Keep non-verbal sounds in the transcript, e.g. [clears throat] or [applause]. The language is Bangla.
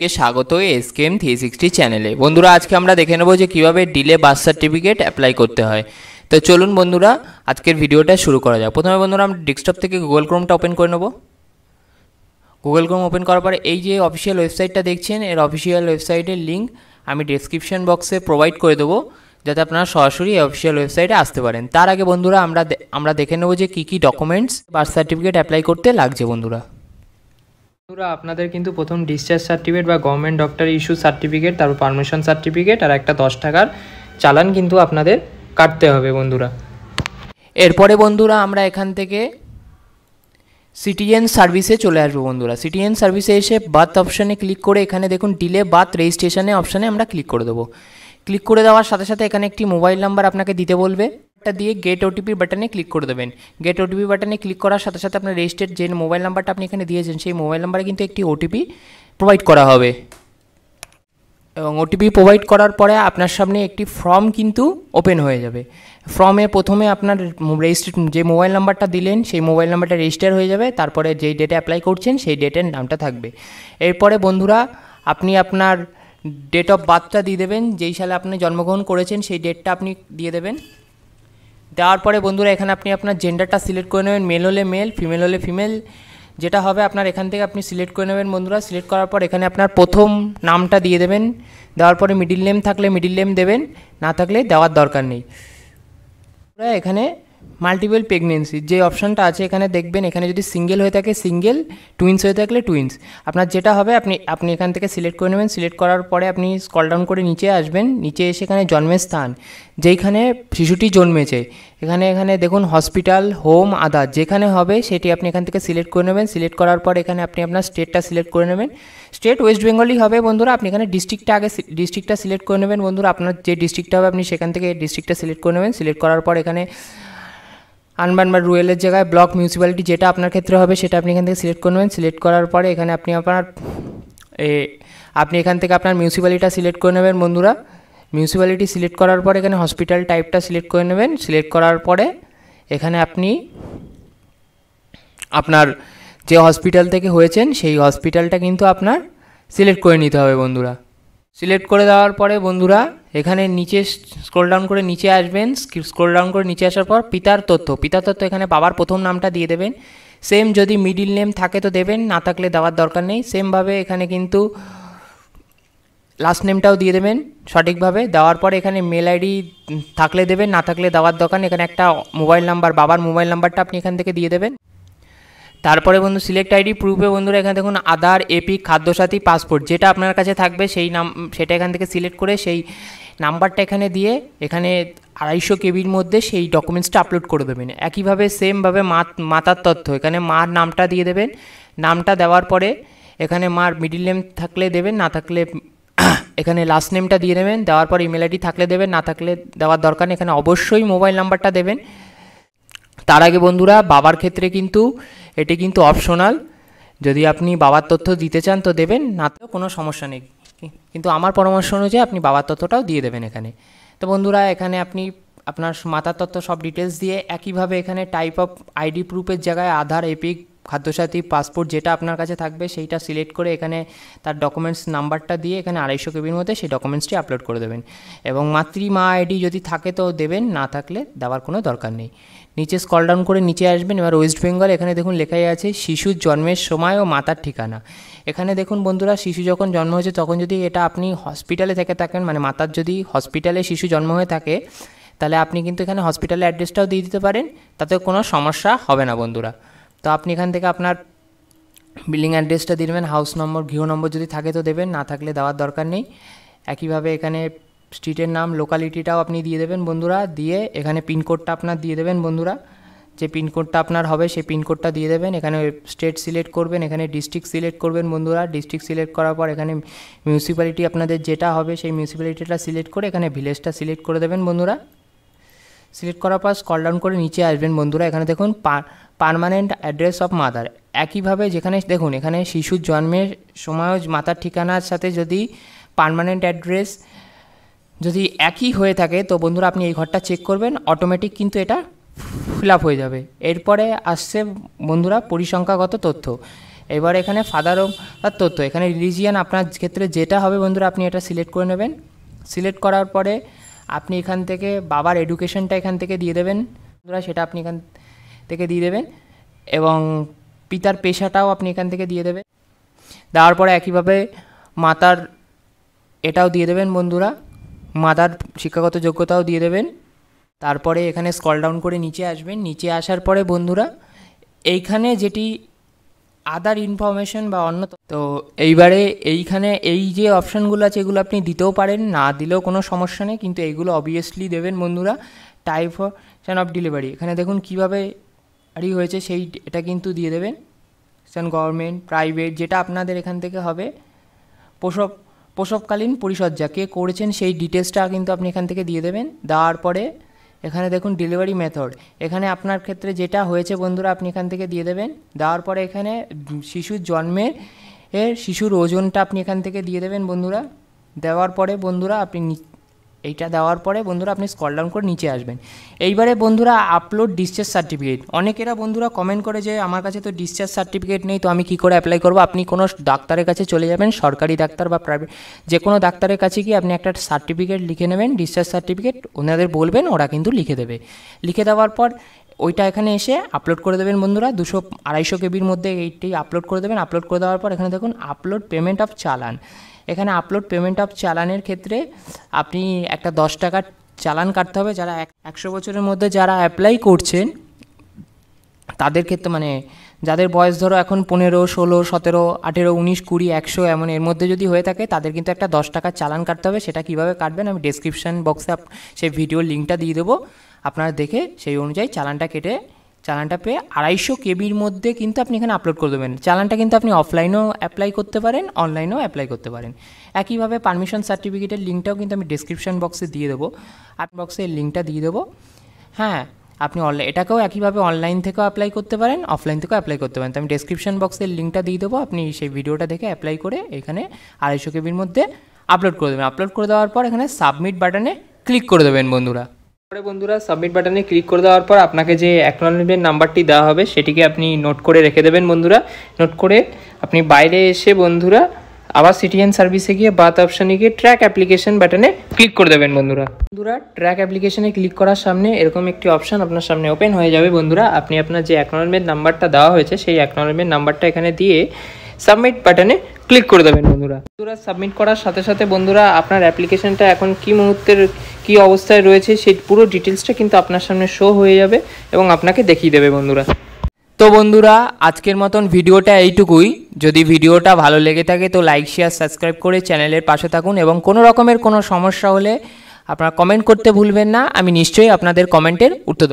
কে স্বাগত এসকেএম থ্রি সিক্সটি চ্যানেলে বন্ধুরা আজকে আমরা দেখে নেবো যে কীভাবে ডিলে বার্থ সার্টিফিকেট অ্যাপ্লাই করতে হয় তো চলুন বন্ধুরা আজকের ভিডিওটা শুরু করা যাক প্রথমে বন্ধুরা আমরা ডেস্কটপ থেকে গুগল ক্রোমটা ওপেন করে নেব গুগল ক্রোম ওপেন করার পরে এই যে অফিসিয়াল ওয়েবসাইটটা দেখছেন এর অফিসিয়াল ওয়েবসাইটের লিঙ্ক আমি ডেসক্রিপশন বক্সে প্রোভাইড করে দেবো যাতে আপনারা সরাসরি এই অফিসিয়াল ওয়েবসাইটে আসতে পারেন তার আগে বন্ধুরা আমরা আমরা দেখে নেবো যে কী কী ডকুমেন্টস বার্থ সার্টিফিকেট অ্যাপ্লাই করতে লাগছে বন্ধুরা বন্ধুরা আপনাদের কিন্তু প্রথম ডিসচার্জ সার্টিফিকেট বা গভর্নমেন্ট ডক্টর ইস্যু সার্টিফিকেট তারপর পারমিশন সার্টিফিকেট আর একটা দশ টাকার চালান কিন্তু আপনাদের কাটতে হবে বন্ধুরা এরপরে বন্ধুরা আমরা এখান থেকে সিটিজেন সার্ভিসে চলে আসবো বন্ধুরা সিটিজেন সার্ভিসে এসে বার্থ অপশানে ক্লিক করে এখানে দেখুন ডিলে বার্থ রেজিস্ট্রেশনে অপশানে আমরা ক্লিক করে দেবো ক্লিক করে দেওয়ার সাথে সাথে এখানে একটি মোবাইল নাম্বার আপনাকে দিতে বলবে নাম্বারটা দিয়ে গেট ওটিপি বাটনে ক্লিক করে দেবেন গেট ওটিপি বাটনে ক্লিক করার সাথে সাথে আপনার রেজিস্টার্ড যে মোবাইল নাম্বারটা আপনি এখানে দিয়েছেন সেই মোবাইল নাম্বারে কিন্তু একটি ওটিপি প্রোভাইড করা হবে এবং ওটিপি প্রোভাইড করার পরে আপনার সামনে একটি ফর্ম কিন্তু ওপেন হয়ে যাবে ফর্মে প্রথমে আপনার রেজিস্টার যে মোবাইল নাম্বারটা দিলেন সেই মোবাইল নাম্বারটা রেজিস্টার হয়ে যাবে তারপরে যেই ডেটে অ্যাপ্লাই করছেন সেই ডেটের নামটা থাকবে এরপরে বন্ধুরা আপনি আপনার ডেট অফ বার্থটা দিয়ে দেবেন যেই সালে আপনি জন্মগ্রহণ করেছেন সেই ডেটটা আপনি দিয়ে দেবেন দেওয়ার পরে বন্ধুরা এখানে আপনি আপনার জেন্ডারটা সিলেক্ট করে নেবেন মেল হলে মেল ফিমেল হলে ফিমেল যেটা হবে আপনার এখান থেকে আপনি সিলেক্ট করে নেবেন বন্ধুরা সিলেক্ট করার পর এখানে আপনার প্রথম নামটা দিয়ে দেবেন দেওয়ার পরে মিডিল নেম থাকলে মিডিল নেম দেবেন না থাকলে দেওয়ার দরকার নেই এখানে মাল্টিপল প্রেগনেন্সি যে অপশানটা আছে এখানে দেখবেন এখানে যদি সিঙ্গেল হয়ে থাকে সিঙ্গেল টুইন্স হয়ে থাকলে টুইন্স আপনার যেটা হবে আপনি আপনি এখান থেকে সিলেক্ট করে নেবেন সিলেক্ট করার পরে আপনি স্কল ডাউন করে নিচে আসবেন নিচে এসে এখানে জন্মের স্থান যেইখানে শিশুটি জন্মেছে এখানে এখানে দেখুন হসপিটাল হোম আদার যেখানে হবে সেটি আপনি এখান থেকে সিলেক্ট করে নেবেন সিলেক্ট করার পর এখানে আপনি আপনার স্টেটটা সিলেক্ট করে নেবেন স্টেট ওয়েস্ট বেঙ্গলই হবে বন্ধুরা আপনি এখানে ডিস্ট্রিক্টটা আগে ডিস্ট্রিক্টটা সিলেক্ট করে নেবেন বন্ধুরা আপনার যে ডিস্ট্রিক্টটা হবে আপনি সেখান থেকে ডিস্ট্রিক্টটা সিলেক্ট করে নেবেন সিলেক্ট করার পর এখানে আনবান বা রুয়েলের জায়গায় ব্লক মিউনিসিপ্যালিটি যেটা আপনার ক্ষেত্রে হবে সেটা আপনি এখান থেকে সিলেক্ট করবেন সিলেক্ট করার পরে এখানে আপনি আপনার এ আপনি এখান থেকে আপনার মিউনিসিপ্যালিটিটা সিলেক্ট করে নেবেন বন্ধুরা মিউনিসিপ্যালিটি সিলেক্ট করার পরে এখানে হসপিটাল টাইপটা সিলেক্ট করে নেবেন সিলেক্ট করার পরে এখানে আপনি আপনার যে হসপিটাল থেকে হয়েছেন সেই হসপিটালটা কিন্তু আপনার সিলেক্ট করে নিতে হবে বন্ধুরা সিলেক্ট করে দেওয়ার পরে বন্ধুরা এখানে নিচে স্ক্রোল ডাউন করে নিচে আসবেন স্ক্রোল ডাউন করে নিচে আসার পর পিতার তথ্য পিতার তথ্য এখানে বাবার প্রথম নামটা দিয়ে দেবেন সেম যদি মিডিল নেম থাকে তো দেবেন না থাকলে দেওয়ার দরকার নেই সেমভাবে এখানে কিন্তু লাস্ট নেমটাও দিয়ে দেবেন সঠিকভাবে দেওয়ার পর এখানে মেল আইডি থাকলে দেবেন না থাকলে দেওয়ার দোকান এখানে একটা মোবাইল নাম্বার বাবার মোবাইল নাম্বারটা আপনি এখান থেকে দিয়ে দেবেন তারপরে বন্ধু সিলেক্ট আইডি প্রুফে বন্ধুরা এখানে দেখুন আধার এপি খাদ্যসাথী পাসপোর্ট যেটা আপনার কাছে থাকবে সেই নাম সেটা এখান থেকে সিলেক্ট করে সেই নাম্বারটা এখানে দিয়ে এখানে আড়াইশো কেবির মধ্যে সেই ডকুমেন্টসটা আপলোড করে দেবেন একইভাবে সেমভাবে মাতার তথ্য এখানে মার নামটা দিয়ে দেবেন নামটা দেওয়ার পরে এখানে মার মিডিল নেম থাকলে দেবেন না থাকলে [clears throat] এখানে লাস্ট নেমটা দিয়ে দেবেন দেওয়ার পর ইমেল আইডি থাকলে দেবেন না থাকলে দেওয়ার দরকার এখানে অবশ্যই মোবাইল নাম্বারটা দেবেন তার আগে বন্ধুরা বাবার ক্ষেত্রে কিন্তু এটি কিন্তু অপশনাল যদি আপনি বাবার তথ্য দিতে চান তো দেবেন না তো কোনো সমস্যা নেই কিন্তু আমার পরামর্শ অনুযায়ী আপনি বাবার তথ্যটাও দিয়ে দেবেন এখানে তো বন্ধুরা এখানে আপনি আপনার মাতার তথ্য সব ডিটেলস দিয়ে একইভাবে এখানে টাইপ অফ আইডি প্রুফের জায়গায় আধার এপিক খাদ্যসাথী পাসপোর্ট যেটা আপনার কাছে থাকবে সেইটা সিলেক্ট করে এখানে তার ডকুমেন্টস নাম্বারটা দিয়ে এখানে আড়াইশো কেবির মধ্যে সেই ডকুমেন্টসটি আপলোড করে দেবেন এবং মাতৃমা আইডি যদি থাকে তো দেবেন না থাকলে দেওয়ার কোনো দরকার নেই নিচে স্কল ডাউন করে নিচে আসবেন এবার ওয়েস্ট বেঙ্গল এখানে দেখুন লেখাই আছে শিশুর জন্মের সময় ও মাতার ঠিকানা এখানে দেখুন বন্ধুরা শিশু যখন জন্ম হয়েছে তখন যদি এটা আপনি হসপিটালে থেকে থাকেন মানে মাতার যদি হসপিটালে শিশু জন্ম হয়ে থাকে তাহলে আপনি কিন্তু এখানে হসপিটালের অ্যাড্রেসটাও দিয়ে দিতে পারেন তাতে কোনো সমস্যা হবে না বন্ধুরা তো আপনি এখান থেকে আপনার বিল্ডিং অ্যাড্রেসটা দিবেন হাউস নম্বর গৃহ নম্বর যদি থাকে তো দেবেন না থাকলে দেওয়ার দরকার নেই একইভাবে এখানে স্ট্রিটের নাম লোকালিটিটাও আপনি দিয়ে দেবেন বন্ধুরা দিয়ে এখানে পিনকোডটা আপনার দিয়ে দেবেন বন্ধুরা যে পিনকোডটা আপনার হবে সেই পিনকোডটা দিয়ে দেবেন এখানে স্টেট সিলেক্ট করবেন এখানে ডিস্ট্রিক্ট সিলেক্ট করবেন বন্ধুরা ডিস্ট্রিক্ট সিলেক্ট করার পর এখানে মিউনিসিপ্যালিটি আপনাদের যেটা হবে সেই মিউনিসিপ্যালিটিটা সিলেক্ট করে এখানে ভিলেজটা সিলেক্ট করে দেবেন বন্ধুরা সিলেক্ট করার পর স্কল ডাউন করে নিচে আসবেন বন্ধুরা এখানে দেখুন পারমানেন্ট অ্যাড্রেস অফ মাদার একইভাবে যেখানে দেখুন এখানে শিশুর জন্মের সময়ও মাতার ঠিকানার সাথে যদি পারমানেন্ট অ্যাড্রেস যদি একই হয়ে থাকে তো বন্ধুরা আপনি এই ঘরটা চেক করবেন অটোমেটিক কিন্তু এটা ফিল আপ হয়ে যাবে এরপরে আসছে বন্ধুরা পরিসংখ্যাগত তথ্য এবার এখানে ফাদার তার তথ্য এখানে রিলিজিয়ান আপনার ক্ষেত্রে যেটা হবে বন্ধুরা আপনি এটা সিলেক্ট করে নেবেন সিলেক্ট করার পরে আপনি এখান থেকে বাবার এডুকেশনটা এখান থেকে দিয়ে দেবেন বন্ধুরা সেটা আপনি এখান থেকে দিয়ে দেবেন এবং পিতার পেশাটাও আপনি এখান থেকে দিয়ে দেবেন দেওয়ার পরে একইভাবে মাতার এটাও দিয়ে দেবেন বন্ধুরা মাতার শিক্ষাগত যোগ্যতাও দিয়ে দেবেন তারপরে এখানে স্কল ডাউন করে নিচে আসবেন নিচে আসার পরে বন্ধুরা এইখানে যেটি আদার ইনফরমেশন বা অন্য তো এইবারে এইখানে এই যে অপশানগুলো আছে এগুলো আপনি দিতেও পারেন না দিলেও কোনো সমস্যা নেই কিন্তু এইগুলো অবভিয়াসলি দেবেন বন্ধুরা টাইপ চ্যান অফ ডেলিভারি এখানে দেখুন কিভাবে আরই হয়েছে সেই এটা কিন্তু দিয়ে দেবেন স্যান গভর্নমেন্ট প্রাইভেট যেটা আপনাদের এখান থেকে হবে প্রসব প্রসবকালীন পরিচর্যা কে করেছেন সেই ডিটেলসটা কিন্তু আপনি এখান থেকে দিয়ে দেবেন দেওয়ার পরে এখানে দেখুন ডেলিভারি মেথড এখানে আপনার ক্ষেত্রে যেটা হয়েছে বন্ধুরা আপনি এখান থেকে দিয়ে দেবেন দেওয়ার পরে এখানে শিশুর জন্মের এর শিশুর ওজনটা আপনি এখান থেকে দিয়ে দেবেন বন্ধুরা দেওয়ার পরে বন্ধুরা আপনি এইটা দেওয়ার পরে বন্ধুরা আপনি স্কল ডাউন করে নিচে আসবেন এইবারে বন্ধুরা আপলোড ডিসচার্জ সার্টিফিকেট অনেকেরা বন্ধুরা কমেন্ট করে যে আমার কাছে তো ডিসচার্জ সার্টিফিকেট নেই তো আমি কি করে অ্যাপ্লাই করবো আপনি কোনো ডাক্তারের কাছে চলে যাবেন সরকারি ডাক্তার বা প্রাইভেট যে কোনো ডাক্তারের কাছে গিয়ে আপনি একটা সার্টিফিকেট লিখে নেবেন ডিসচার্জ সার্টিফিকেট ওনাদের বলবেন ওরা কিন্তু লিখে দেবে লিখে দেওয়ার পর ওইটা এখানে এসে আপলোড করে দেবেন বন্ধুরা দুশো আড়াইশো কেবির মধ্যে এইটি আপলোড করে দেবেন আপলোড করে দেওয়ার পর এখানে দেখুন আপলোড পেমেন্ট অফ চালান এখানে আপলোড পেমেন্ট অফ চালানের ক্ষেত্রে আপনি একটা দশ টাকার চালান কাটতে হবে যারা একশো বছরের মধ্যে যারা অ্যাপ্লাই করছেন তাদের ক্ষেত্রে মানে যাদের বয়স ধরো এখন পনেরো ষোলো সতেরো আঠেরো উনিশ কুড়ি একশো এমন এর মধ্যে যদি হয়ে থাকে তাদের কিন্তু একটা দশ টাকার চালান কাটতে হবে সেটা কীভাবে কাটবেন আমি ডেসক্রিপশান বক্সে সেই ভিডিওর লিঙ্কটা দিয়ে দেবো আপনারা দেখে সেই অনুযায়ী চালানটা কেটে চালানটা পেয়ে আড়াইশো কেবির মধ্যে কিন্তু আপনি এখানে আপলোড করে দেবেন চালানটা কিন্তু আপনি অফলাইনেও অ্যাপ্লাই করতে পারেন অনলাইনেও অ্যাপ্লাই করতে পারেন একইভাবে পারমিশন সার্টিফিকেটের লিঙ্কটাও কিন্তু আমি ডিসক্রিপশন বক্সে দিয়ে দেবো আপ বক্সে লিঙ্কটা দিয়ে দেবো হ্যাঁ আপনি অনলাইন এটাকেও একইভাবে অনলাইন থেকেও অ্যাপ্লাই করতে পারেন অফলাইন থেকেও অ্যাপ্লাই করতে পারেন তো আমি ডিসক্রিপশন বক্সের লিঙ্কটা দিয়ে দেবো আপনি সেই ভিডিওটা দেখে অ্যাপ্লাই করে এখানে আড়াইশো কেবির মধ্যে আপলোড করে দেবেন আপলোড করে দেওয়ার পর এখানে সাবমিট বাটনে ক্লিক করে দেবেন বন্ধুরা পরে বন্ধুরা সাবমিট বাটনে ক্লিক করে দেওয়ার পর আপনাকে যে অ্যাকনোলজমেন্ট নাম্বারটি দেওয়া হবে সেটিকে আপনি নোট করে রেখে দেবেন বন্ধুরা নোট করে আপনি বাইরে এসে বন্ধুরা আবার সিটিজেন সার্ভিসে গিয়ে বাত অপশানে গিয়ে ট্র্যাক অ্যাপ্লিকেশন বাটনে ক্লিক করে দেবেন বন্ধুরা বন্ধুরা ট্র্যাক অ্যাপ্লিকেশনে ক্লিক করার সামনে এরকম একটি অপশান আপনার সামনে ওপেন হয়ে যাবে বন্ধুরা আপনি আপনার যে অ্যাকনোলজমেন্ট নাম্বারটা দেওয়া হয়েছে সেই অ্যাকনোলজমেন্ট নাম্বারটা এখানে দিয়ে সাবমিট বাটনে ক্লিক করে দেবেন বন্ধুরা বন্ধুরা সাবমিট করার সাথে সাথে বন্ধুরা আপনার অ্যাপ্লিকেশনটা এখন কি মুহূর্তের কি অবস্থায় রয়েছে সেই পুরো ডিটেলসটা কিন্তু আপনার সামনে শো হয়ে যাবে এবং আপনাকে দেখিয়ে দেবে বন্ধুরা তো বন্ধুরা আজকের মতন ভিডিওটা এইটুকুই যদি ভিডিওটা ভালো লেগে থাকে তো লাইক শেয়ার সাবস্ক্রাইব করে চ্যানেলের পাশে থাকুন এবং কোনো রকমের কোনো সমস্যা হলে আপনারা কমেন্ট করতে ভুলবেন না আমি নিশ্চয়ই আপনাদের কমেন্টের উত্তর দেবো